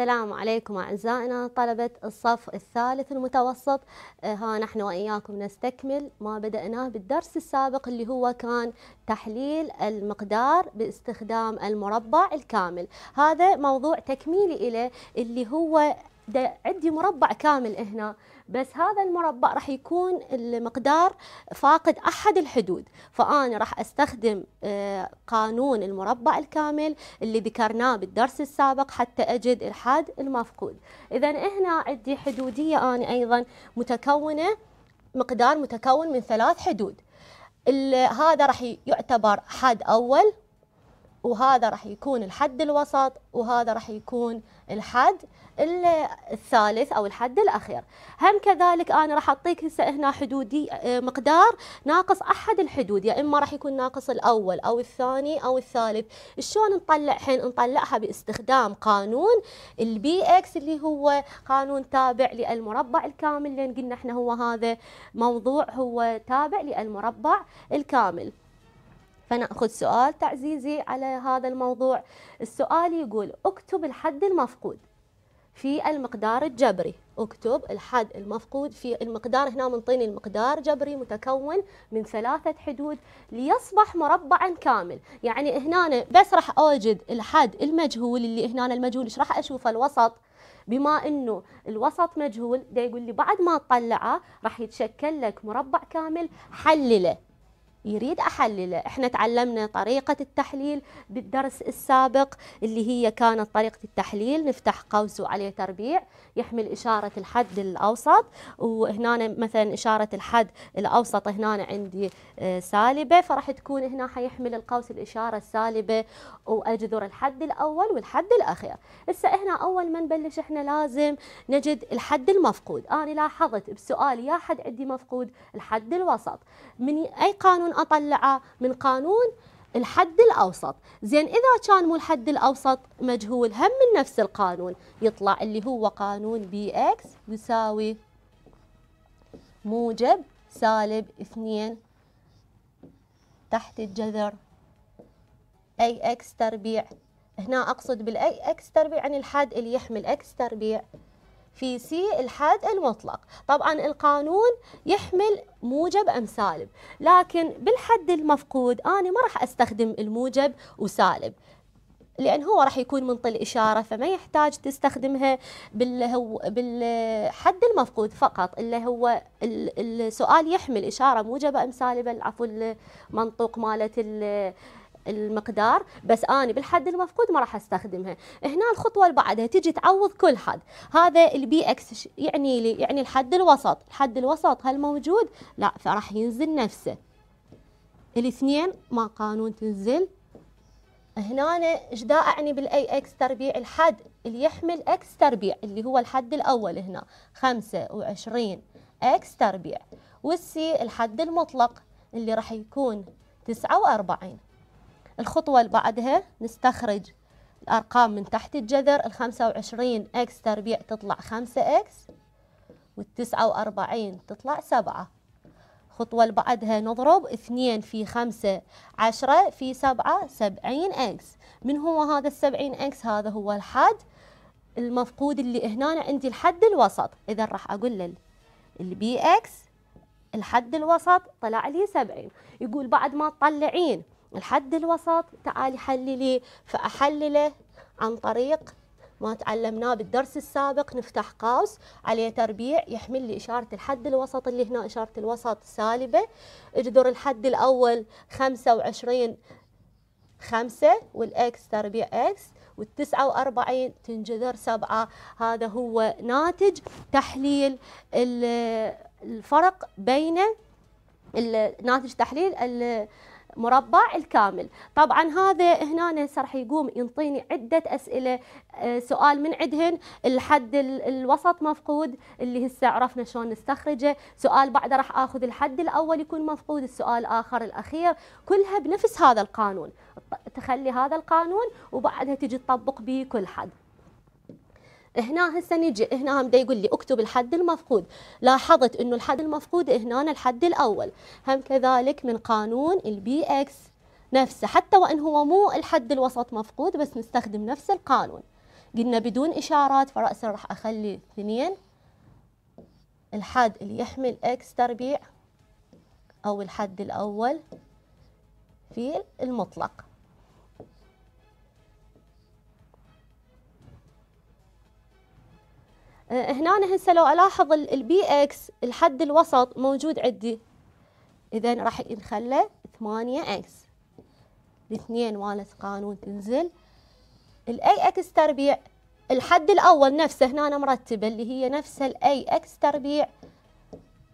السلام عليكم أعزائنا طلبة الصف الثالث المتوسط آه، ها نحن وإياكم نستكمل ما بدأناه بالدرس السابق اللي هو كان تحليل المقدار باستخدام المربع الكامل هذا موضوع تكميلي إليه اللي هو عندي مربع كامل هنا بس هذا المربع راح يكون المقدار فاقد احد الحدود فانا راح استخدم آه، قانون المربع الكامل اللي ذكرناه بالدرس السابق حتى اجد الحد المفقود اذا هنا عندي حدوديه انا ايضا متكونه مقدار متكون من ثلاث حدود هذا راح يعتبر حد اول وهذا راح يكون الحد الوسط وهذا راح يكون الحد الثالث او الحد الاخير هم كذلك انا راح اعطيك هسه هنا حدودي آه، مقدار ناقص احد الحدود يا يعني اما راح يكون ناقص الاول او الثاني او الثالث شلون نطلع حين نطلعها باستخدام قانون البي اكس اللي هو قانون تابع للمربع الكامل لان قلنا احنا هو هذا موضوع هو تابع للمربع الكامل فنأخذ سؤال تعزيزي على هذا الموضوع السؤال يقول اكتب الحد المفقود في المقدار الجبري اكتب الحد المفقود في المقدار هنا منطيني المقدار جبري متكون من ثلاثة حدود ليصبح مربعا كامل يعني هنا بس راح اوجد الحد المجهول اللي هنا المجهول ايش راح اشوفه الوسط بما انه الوسط مجهول ده يقول لي بعد ما تطلعه راح يتشكل لك مربع كامل حلله يريد أحلله إحنا تعلمنا طريقة التحليل بالدرس السابق اللي هي كانت طريقة التحليل نفتح قوس وعليه تربيع يحمل إشارة الحد الأوسط وهنا مثلا إشارة الحد الأوسط هنا عندي آه، سالبة فرح تكون هنا حيحمل القوس الإشارة السالبة وأجذر الحد الأول والحد الأخير هسه هنا أول ما نبلش إحنا لازم نجد الحد المفقود أنا لاحظت بسؤالي يا حد عندي مفقود الحد الوسط من أي قانون من اطلعه من قانون الحد الأوسط زين إذا كان مو الحد الأوسط مجهول هم من نفس القانون يطلع اللي هو قانون بي إكس يساوي موجب سالب اثنين تحت الجذر أي إكس تربيع هنا أقصد بالأي إكس تربيع عن يعني الحد اللي يحمل إكس تربيع في سي الحد المطلق طبعا القانون يحمل موجب أم سالب لكن بالحد المفقود أنا ما راح أستخدم الموجب وسالب لأن هو راح يكون منطي الإشارة فما يحتاج تستخدمها بالحد المفقود فقط اللي هو السؤال يحمل إشارة موجبة أم سالبة عفوا المنطوق مالت المقدار بس أنا بالحد المفقود ما راح أستخدمها هنا الخطوة اللي بعدها تجي تعوض كل حد هذا البي اكس يعني لي يعني الحد الوسط الحد الوسط هل موجود لا فراح ينزل نفسه الاثنين ما قانون تنزل هنا ايش دا اعني بالاي اكس تربيع الحد اللي يحمل اكس تربيع اللي هو الحد الاول هنا 25 اكس تربيع والسي الحد المطلق اللي راح يكون 49 الخطوة اللي بعدها نستخرج الأرقام من تحت الجذر الخمسة وعشرين إكس تربيع تطلع خمسة إكس والتسعة وأربعين تطلع سبعة الخطوة اللي بعدها نضرب اثنين في خمسة عشرة في سبعة سبعين إكس من هو هذا السبعين إكس هذا هو الحد المفقود اللي هنا عندي الحد الوسط إذا راح أقول بي إكس الحد الوسط طلع لي سبعين يقول بعد ما تطلعين الحد الوسط تعالي حللي فأحلله عن طريق ما تعلمناه بالدرس السابق نفتح قوس عليه تربيع يحمل لي إشارة الحد الوسط اللي هنا إشارة الوسط سالبة اجذر الحد الأول خمسة وعشرين خمسة والإكس تربيع إكس والتسعة وأربعين تنجذر سبعة هذا هو ناتج تحليل الفرق بين ناتج تحليل مربع الكامل طبعا هذا هنا راح يقوم ينطيني عدة أسئلة آه، سؤال من عندهن الحد الوسط مفقود اللي هسه عرفنا شلون نستخرجه سؤال بعد راح أخذ الحد الأول يكون مفقود السؤال آخر الأخير كلها بنفس هذا القانون تخلي هذا القانون وبعدها تجي تطبق به كل حد هنا هسه نجي هنا هم دا يقول لي اكتب الحد المفقود لاحظت انه الحد المفقود هنا الحد الاول هم كذلك من قانون البي اكس نفسه حتى وان هو مو الحد الوسط مفقود بس نستخدم نفس القانون قلنا بدون اشارات فراسا راح اخلي اثنين الحد اللي يحمل اكس تربيع او الحد الاول في المطلق آه، هنا هسه لو الاحظ البي اكس الحد الوسط موجود عندي اذا راح نخلى 8 اكس الاثنين مالت قانون تنزل الاي اكس تربيع الحد الاول نفسه هنا مرتبه اللي هي نفسها الاي اكس تربيع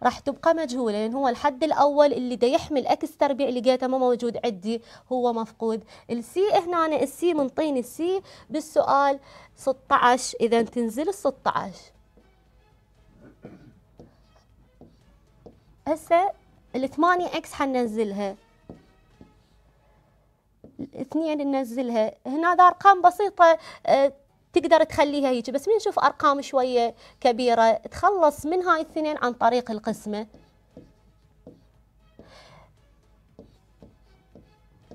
راح تبقى مجهوله لان هو الحد الاول اللي دا يحمل اكس تربيع لقيته ما موجود عندي هو مفقود السي هنا السي طين السي بالسؤال 16 اذا تنزل 16 هسه الثمانية 8 اكس حننزلها اثنين ننزلها هنا ذا ارقام بسيطه آه، تقدر تخليها هيك بس من نشوف ارقام شويه كبيره تخلص من هاي الاثنين عن طريق القسمه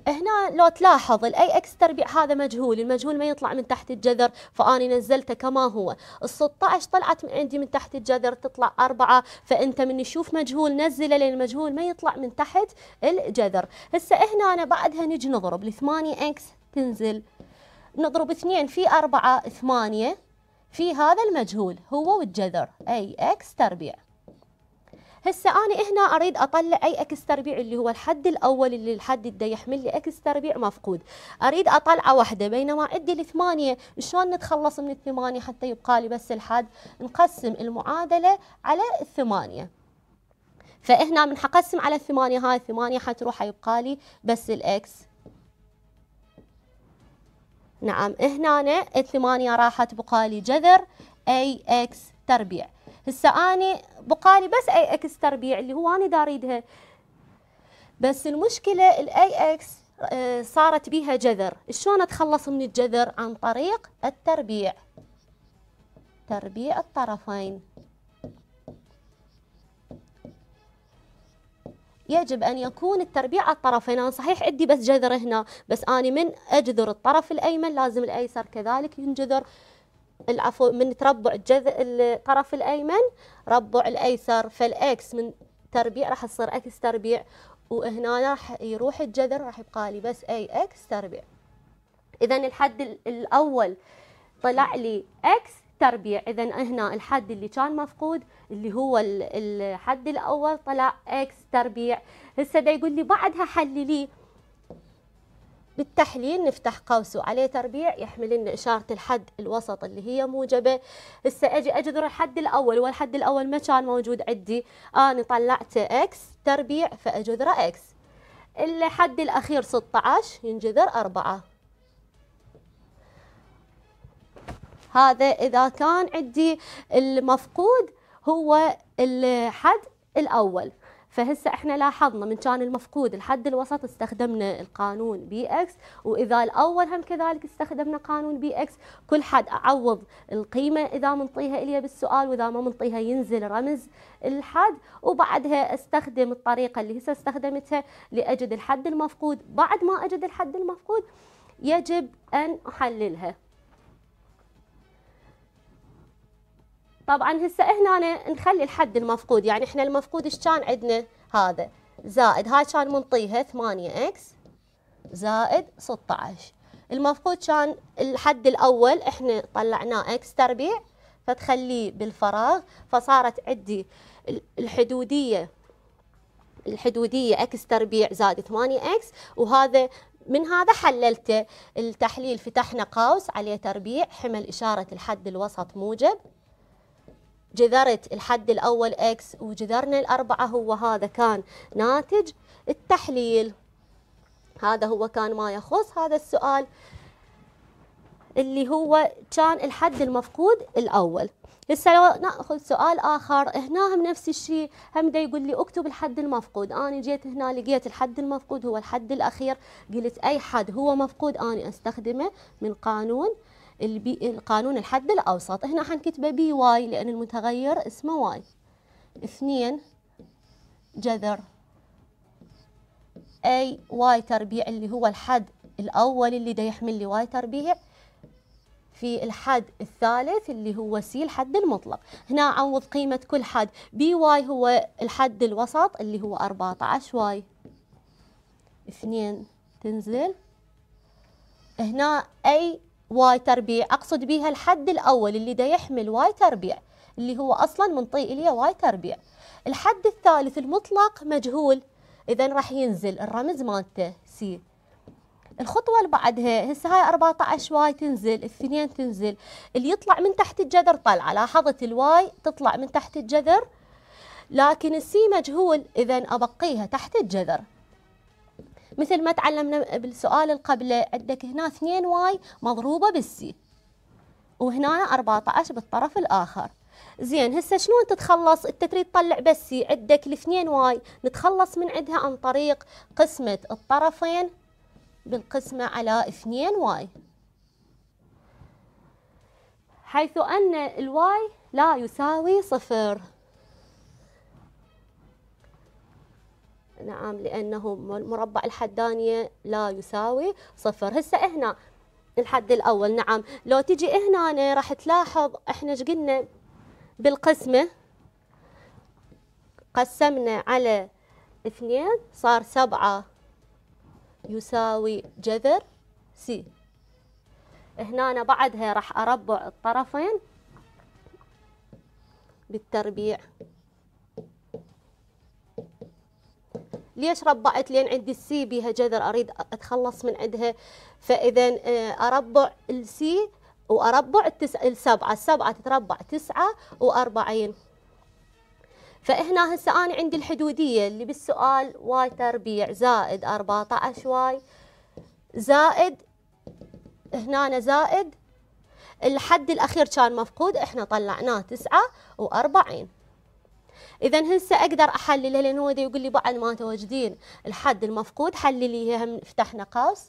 هنا لو تلاحظ الاي اكس تربيع هذا مجهول المجهول ما يطلع من تحت الجذر فاني نزلته كما هو ال16 طلعت من عندي من تحت الجذر تطلع أربعة فانت من نشوف مجهول نزله لان المجهول ما يطلع من تحت الجذر هسه هنا أنا بعدها نجي نضرب ال8 اكس تنزل نضرب اثنين في أربعة ثمانية في هذا المجهول هو والجذر أي إكس تربيع هسه أنا هنا أريد أطلع أي إكس تربيع اللي هو الحد الأول اللي الحد ده يحمل لي إكس تربيع مفقود أريد أطلعه واحدة بينما عندي الثمانية شلون نتخلص من الثمانية حتى يبقى لي بس الحد نقسم المعادلة على الثمانية فهنا من حقسم على الثمانية هاي الثمانية حتروح يبقى لي بس الإكس نعم هنا الثمانية راحت بقالي جذر اي اكس تربيع هسه اني بقالي بس اي اكس تربيع اللي هو انا داريدها بس المشكلة الاي اكس آه، صارت بيها جذر شلون اتخلص من الجذر عن طريق التربيع تربيع الطرفين يجب أن يكون التربيع على الطرفين أنا صحيح عندي بس جذر هنا بس أنا من أجذر الطرف الأيمن لازم الأيسر كذلك ينجذر العفو من تربع الجذر الطرف الأيمن ربع الأيسر فالإكس من تربيع راح تصير إكس تربيع وهنا راح يروح الجذر راح يبقى لي بس أي إكس تربيع إذا الحد الأول طلع لي إكس التربية إذا هنا الحد اللي كان مفقود اللي هو الحد الأول طلع إكس تربيع هسه دا يقول لي بعدها حللي بالتحليل نفتح قوس وعليه تربيع يحمل لنا إشارة الحد الوسط اللي هي موجبة هسه أجي أجذر الحد الأول والحد الأول ما كان موجود عندي أنا طلعت إكس تربيع فأجذره إكس الحد الأخير 16 ينجذر أربعة هذا إذا كان عندي المفقود هو الحد الأول فهسه احنا لاحظنا من كان المفقود الحد الوسط استخدمنا القانون بي اكس واذا الاول هم كذلك استخدمنا قانون بي اكس كل حد اعوض القيمه اذا منطيها الي بالسؤال واذا ما منطيها ينزل رمز الحد وبعدها استخدم الطريقه اللي هسه استخدمتها لاجد الحد المفقود بعد ما اجد الحد المفقود يجب ان احللها طبعا هسه هنا نخلي الحد المفقود يعني احنا المفقود ايش كان عندنا هذا زائد هاي كان منطيها 8 اكس زائد 16 المفقود كان الحد الاول احنا طلعناه اكس تربيع فتخليه بالفراغ فصارت عندي الحدوديه الحدوديه اكس تربيع زائد 8 اكس وهذا من هذا حللت التحليل فتحنا قوس عليه تربيع حمل اشاره الحد الوسط موجب جذرت الحد الأول X وجذرنا الأربعة هو هذا كان ناتج التحليل هذا هو كان ما يخص هذا السؤال اللي هو كان الحد المفقود الأول هسه لو ناخذ سؤال اخر هنا هم نفس الشيء هم دا يقول لي اكتب الحد المفقود انا جيت هنا لقيت الحد المفقود هو الحد الاخير قلت اي حد هو مفقود انا استخدمه من قانون القانون الحد الأوسط هنا حنكتبه بي واي لأن المتغير اسمه واي اثنين جذر أي واي تربيع اللي هو الحد الأول اللي دا يحمل لي واي تربيع في الحد الثالث اللي هو سي الحد المطلق هنا عوض قيمة كل حد بي واي هو الحد الوسط اللي هو 14 واي اثنين تنزل هنا أي واي تربيع أقصد بها الحد الأول اللي دا يحمل واي تربيع اللي هو أصلا منطي إليه واي تربيع الحد الثالث المطلق مجهول إذا راح ينزل الرمز مالته سي الخطوة اللي بعدها هسه هاي 14 واي تنزل الثنين تنزل اللي يطلع من تحت الجذر طلع لاحظت الواي تطلع من تحت الجذر لكن السي مجهول إذا أبقيها تحت الجذر مثل ما تعلمنا بالسؤال اللي قبله عندك هنا 2 واي مضروبه بالسي وهنا 14 بالطرف الاخر زين هسه شلون تتخلص انت تريد تطلع بس عندك الاثنين واي نتخلص من عندها عن طريق قسمة الطرفين بالقسمة على اثنين واي حيث ان الواي لا يساوي صفر نعم لأنه مربع الحدانية لا يساوي صفر هسه هنا الحد الأول نعم لو تجي هنا راح تلاحظ احنا ايش قلنا بالقسمة قسمنا على اثنين صار سبعة يساوي جذر سي هنا أنا بعدها راح أربع الطرفين بالتربيع ليش ربعت لأن عندي السي بيها جذر أريد أتخلص من عندها فإذا آه، أربع السي وأربع السبعة السبعة تتربع تسعة وأربعين فهنا هسه أنا عندي الحدودية اللي بالسؤال واي تربيع زائد اربعة عشر واي زائد هنا زائد الحد الأخير كان مفقود احنا طلعناه تسعة وأربعين اذا هسه اقدر احللها لان هو يقول لي بعد ما تواجدين الحد المفقود حلليه هم فتحنا قوس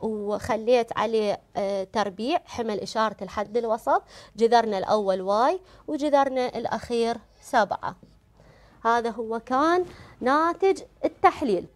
وخليت عليه آه، تربيع حمل إشارة الحد الوسط جذرنا الأول واي وجذرنا الأخير سبعة هذا هو كان ناتج التحليل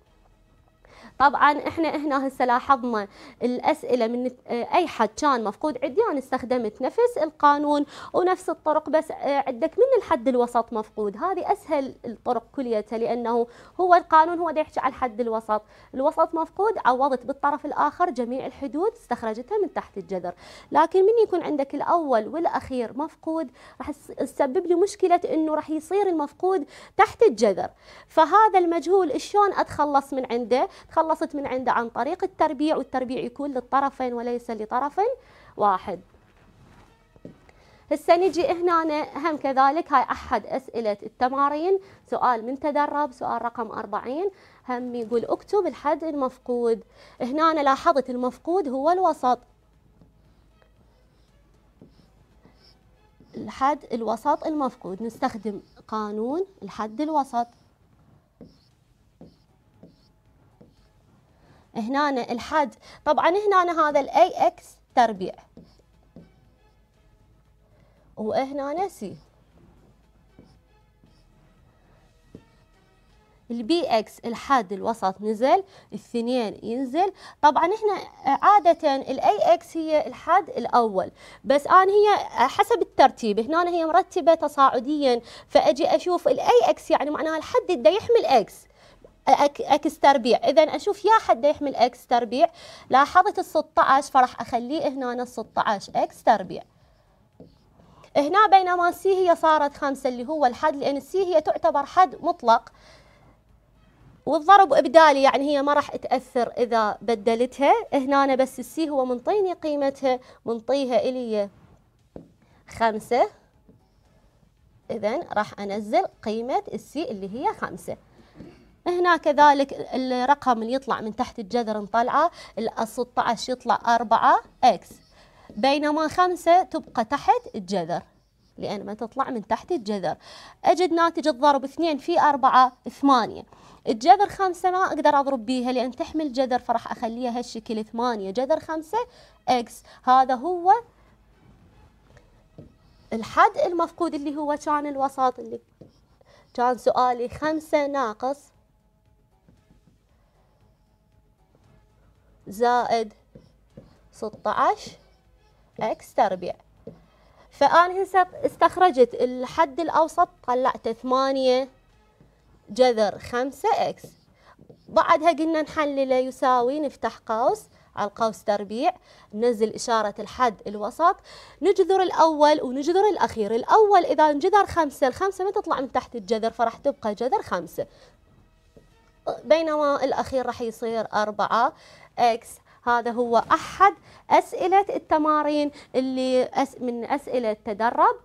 طبعا احنا هنا هسه لاحظنا الاسئله من اي حد كان مفقود عديان استخدمت نفس القانون ونفس الطرق بس عندك من الحد الوسط مفقود هذه اسهل الطرق كليتها لانه هو القانون هو يحكي على الحد الوسط الوسط مفقود عوضت بالطرف الاخر جميع الحدود استخرجتها من تحت الجذر لكن من يكون عندك الاول والاخير مفقود راح تسبب لي مشكله انه راح يصير المفقود تحت الجذر فهذا المجهول شلون اتخلص من عنده خلصت من عنده عن طريق التربيع والتربيع يكون للطرفين وليس لطرف واحد هسه نجي هنا هم كذلك هاي احد اسئله التمارين سؤال من تدرب سؤال رقم 40 هم يقول اكتب الحد المفقود هنا أنا لاحظت المفقود هو الوسط الحد الوسط المفقود نستخدم قانون الحد الوسط هنا الحد طبعا هنا هذا الاي اكس تربيع وهنا سي البي اكس الحد الوسط نزل الاثنين ينزل طبعا احنا عادة الاي اكس هي الحد الاول بس انا هي حسب الترتيب هنا هي مرتبة تصاعديا فاجي اشوف الاي اكس يعني معناها الحد ده يحمل اكس اكس تربيع اذا اشوف يا حد يحمل اكس تربيع لاحظت ال 16 فراح اخليه هنا ال 16 اكس تربيع هنا بينما سي هي صارت خمسة اللي هو الحد لأن سي هي تعتبر حد مطلق والضرب إبدالي يعني هي ما راح تأثر إذا بدلتها هنا أنا بس السي هو منطيني قيمتها منطيها إلي خمسة إذا راح أنزل قيمة السي اللي هي خمسة هنا كذلك الرقم اللي يطلع من تحت الجذر نطلعه ال 16 يطلع 4 اكس بينما 5 تبقى تحت الجذر لأن ما تطلع من تحت الجذر أجد ناتج الضرب 2 في 4 8 الجذر 5 ما أقدر أضرب بيها لأن تحمل جذر فراح أخليها هالشكل 8 جذر 5 إكس هذا هو الحد المفقود اللي هو كان الوسط اللي كان سؤالي 5 ناقص زائد 16 اكس تربيع فأنا هسه استخرجت الحد الأوسط طلعت ثمانية جذر خمسة اكس بعدها قلنا نحلله يساوي نفتح قوس على القوس تربيع ننزل إشارة الحد الوسط نجذر الأول ونجذر الأخير الأول إذا انجذر خمسة الخمسة ما تطلع من تحت الجذر فراح تبقى جذر خمسة بينما الأخير راح يصير أربعة X هذا هو احد اسئله التمارين اللي من اسئله تدرب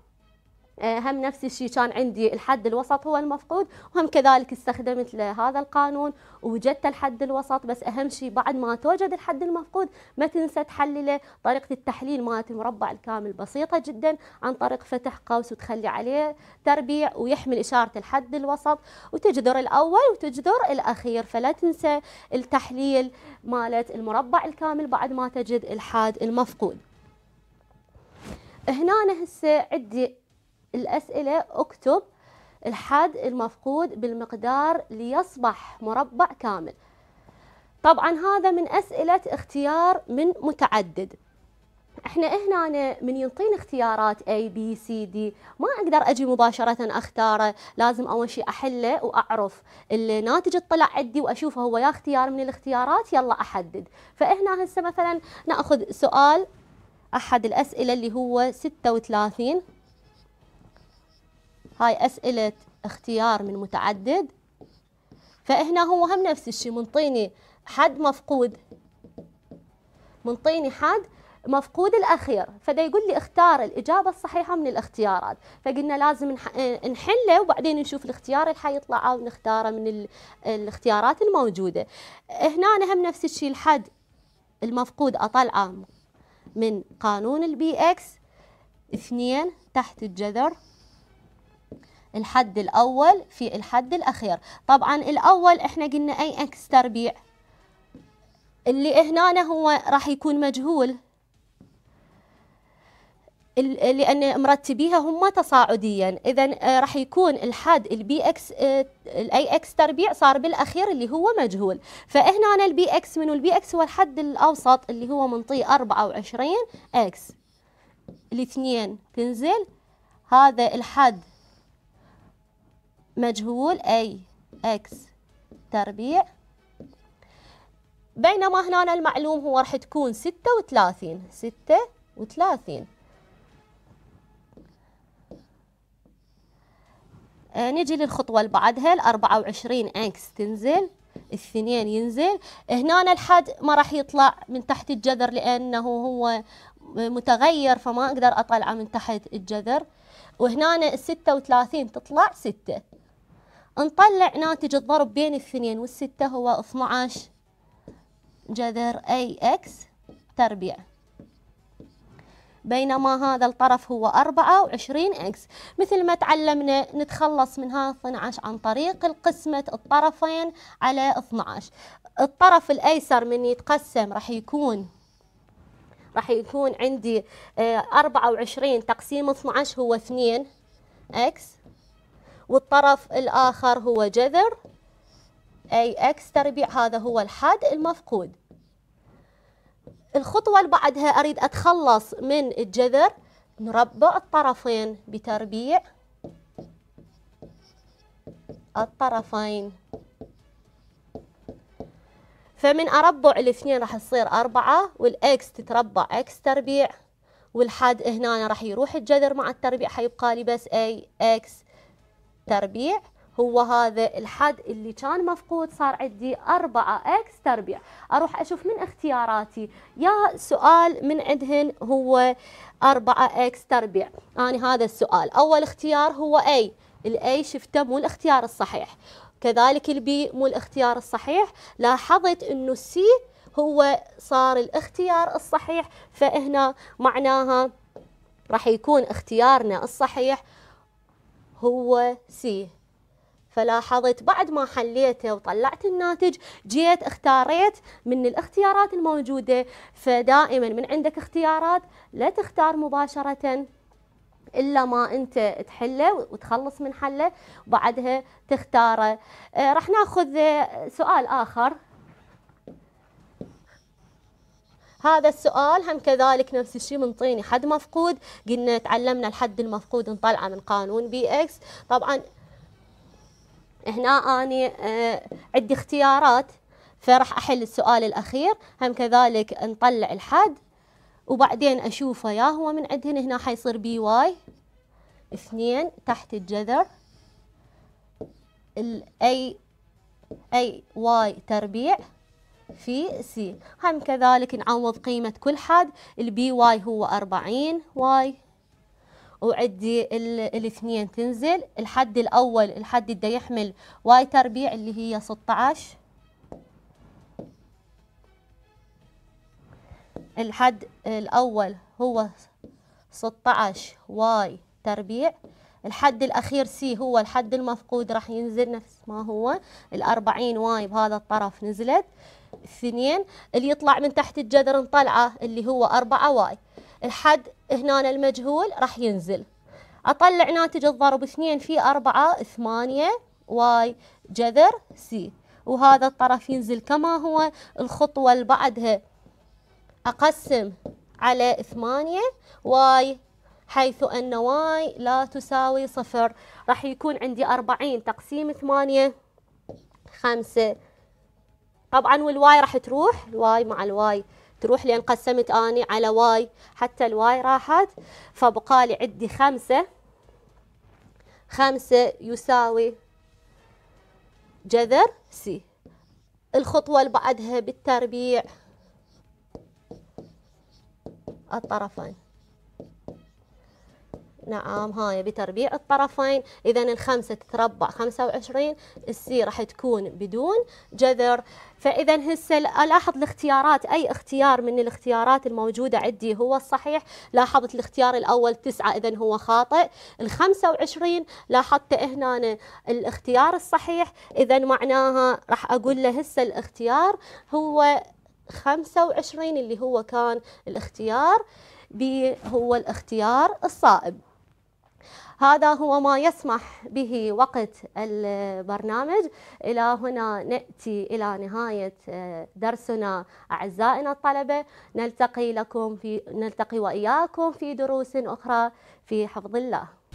آه، هم نفس الشيء كان عندي الحد الوسط هو المفقود وهم كذلك استخدمت هذا القانون ووجدت الحد الوسط بس أهم شيء بعد ما توجد الحد المفقود ما تنسى تحلله طريقة التحليل مالت المربع الكامل بسيطة جدا عن طريق فتح قوس وتخلي عليه تربيع ويحمل إشارة الحد الوسط وتجذر الأول وتجذر الأخير فلا تنسى التحليل مالت المربع الكامل بعد ما تجد الحاد المفقود هنا هسه عندي الأسئلة اكتب الحد المفقود بالمقدار ليصبح مربع كامل طبعا هذا من أسئلة اختيار من متعدد احنا هنا من ينطين اختيارات A B C D ما اقدر اجي مباشرة اختاره لازم اول شيء احله واعرف الناتج الطلع عندي واشوفه هو يا اختيار من الاختيارات يلا احدد فهنا هسه مثلا ناخذ سؤال احد الاسئلة اللي هو 36 هاي أسئلة اختيار من متعدد فهنا هو هم نفس الشيء منطيني حد مفقود منطيني حد مفقود الأخير فدا يقول لي اختار الإجابة الصحيحة من الاختيارات فقلنا لازم نحله وبعدين نشوف الاختيار اللي حيطلع أو نختاره من الاختيارات الموجودة هنا هم نفس الشيء الحد المفقود أطلعه من قانون البي إكس اثنين تحت الجذر الحد الأول في الحد الأخير طبعا الأول إحنا قلنا أي إكس تربيع اللي هنا هو راح يكون مجهول لأن مرتبيها هم تصاعديا إذا آه، راح يكون الحد البي إكس آه، الأي إكس تربيع صار بالأخير اللي هو مجهول فهنا البي إكس منو البي إكس هو الحد الأوسط اللي هو منطي 24 إكس الاثنين تنزل هذا الحد مجهول أي إكس تربيع بينما هنا المعلوم هو راح تكون ستة وثلاثين ستة وثلاثين آه، نجي للخطوة اللي بعدها الأربعة وعشرين إكس تنزل الاثنين ينزل هنا الحد ما راح يطلع من تحت الجذر لأنه هو متغير فما أقدر أطلعه من تحت الجذر وهنا الستة وثلاثين تطلع ستة نطلع ناتج الضرب بين الثنين والستة هو 12 جذر أي إكس تربيع بينما هذا الطرف هو 24 إكس مثل ما تعلمنا نتخلص من هذا 12 عن طريق القسمة الطرفين على 12 الطرف الأيسر من يتقسم راح يكون راح يكون عندي 24 آه، تقسيم 12 هو 2 إكس والطرف الآخر هو جذر أي إكس تربيع هذا هو الحد المفقود الخطوة اللي بعدها أريد أتخلص من الجذر نربع الطرفين بتربيع الطرفين فمن أربع الاثنين راح تصير أربعة والإكس تتربع إكس تربيع والحد هنا راح يروح الجذر مع التربيع حيبقى لي بس أي إكس تربيع هو هذا الحد اللي كان مفقود صار عندي 4 اكس تربيع اروح اشوف من اختياراتي يا سؤال من عندهن هو 4 اكس تربيع انا هذا السؤال اول اختيار هو اي الاي شفته مو الاختيار الصحيح كذلك البي مو الاختيار الصحيح لاحظت انه السي هو صار الاختيار الصحيح فهنا معناها راح يكون اختيارنا الصحيح هو سي فلاحظت بعد ما حليته وطلعت الناتج جيت اختاريت من الاختيارات الموجودة فدائما من عندك اختيارات لا تختار مباشرة إلا ما أنت تحله وتخلص من حله وبعدها تختاره آه راح ناخذ آه، سؤال آخر هذا السؤال هم كذلك نفس الشيء بنطيني حد مفقود قلنا تعلمنا الحد المفقود نطلعه من قانون بي اكس طبعا هنا أنا آه، عندي اختيارات فراح أحل السؤال الأخير هم كذلك نطلع الحد وبعدين أشوفه يا هو من عندهن هنا حيصير بي واي اثنين تحت الجذر الاي اي واي تربيع في سي هم كذلك نعوض قيمة كل حد البي واي هو أربعين واي وعدي الاثنين تنزل الحد الأول الحد اللي يحمل واي تربيع اللي هي 16 الحد الأول هو 16 واي تربيع الحد الأخير سي هو الحد المفقود راح ينزل نفس ما هو الأربعين واي بهذا الطرف نزلت اثنين اللي يطلع من تحت الجذر نطلعه اللي هو أربعة واي الحد هنا المجهول راح ينزل أطلع ناتج الضرب اثنين في أربعة ثمانية واي جذر سي وهذا الطرف ينزل كما هو الخطوة اللي بعدها أقسم على ثمانية واي حيث أن واي لا تساوي صفر راح يكون عندي أربعين تقسيم ثمانية خمسة طبعا والواي راح تروح الواي مع الواي تروح لان قسمت اني على واي حتى الواي راحت فبقى لي عندي خمسة خمسة يساوي جذر سي الخطوة اللي بعدها بالتربيع الطرفين نعم هاي بتربيع الطرفين إذا الخمسة تتربع 25 السي راح تكون بدون جذر فإذا هسه ألاحظ الاختيارات أي اختيار من الاختيارات الموجودة عندي هو الصحيح لاحظت الاختيار الأول تسعة إذا هو خاطئ ال ال25 لاحظت هنا الاختيار الصحيح إذا معناها راح أقول له هسه الاختيار هو 25 اللي هو كان الاختيار بي هو الاختيار الصائب هذا هو ما يسمح به وقت البرنامج إلى هنا نأتي إلى نهاية آه، درسنا أعزائنا الطلبة نلتقي لكم في نلتقي وإياكم في دروس أخرى في حفظ الله